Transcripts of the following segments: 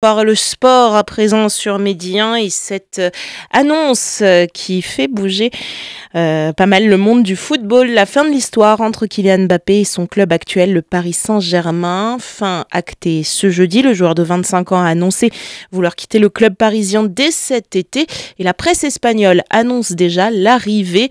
par le sport à présent sur Médien et cette euh, annonce euh, qui fait bouger euh, pas mal le monde du football. La fin de l'histoire entre Kylian Mbappé et son club actuel, le Paris Saint-Germain. Fin actée ce jeudi. Le joueur de 25 ans a annoncé vouloir quitter le club parisien dès cet été et la presse espagnole annonce déjà l'arrivée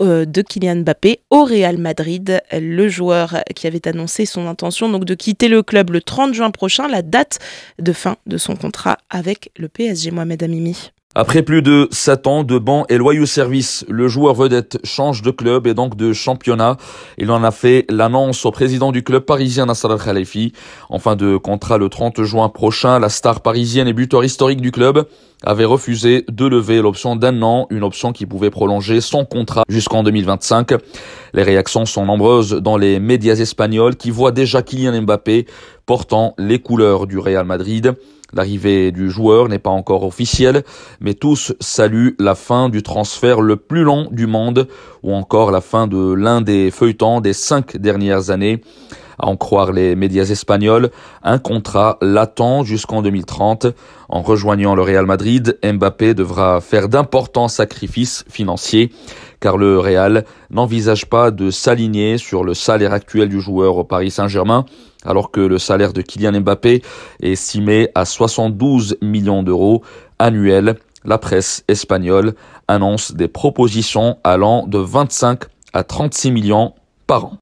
euh, de Kylian Mbappé au Real Madrid, le joueur qui avait annoncé son intention donc de quitter le club le 30 juin prochain, la date de fin de son contrat avec le PSG Mohamed Amimi. Après plus de 7 ans de bons et loyaux services, le joueur vedette change de club et donc de championnat. Il en a fait l'annonce au président du club parisien Nassar Al-Khalifi. En fin de contrat le 30 juin prochain, la star parisienne et buteur historique du club avait refusé de lever l'option d'un an, une option qui pouvait prolonger son contrat jusqu'en 2025. Les réactions sont nombreuses dans les médias espagnols qui voient déjà Kylian Mbappé portant les couleurs du Real Madrid. L'arrivée du joueur n'est pas encore officielle, mais tous saluent la fin du transfert le plus long du monde, ou encore la fin de l'un des feuilletons des cinq dernières années à en croire les médias espagnols, un contrat l'attend jusqu'en 2030. En rejoignant le Real Madrid, Mbappé devra faire d'importants sacrifices financiers car le Real n'envisage pas de s'aligner sur le salaire actuel du joueur au Paris Saint-Germain alors que le salaire de Kylian Mbappé est estimé à 72 millions d'euros annuels. La presse espagnole annonce des propositions allant de 25 à 36 millions par an.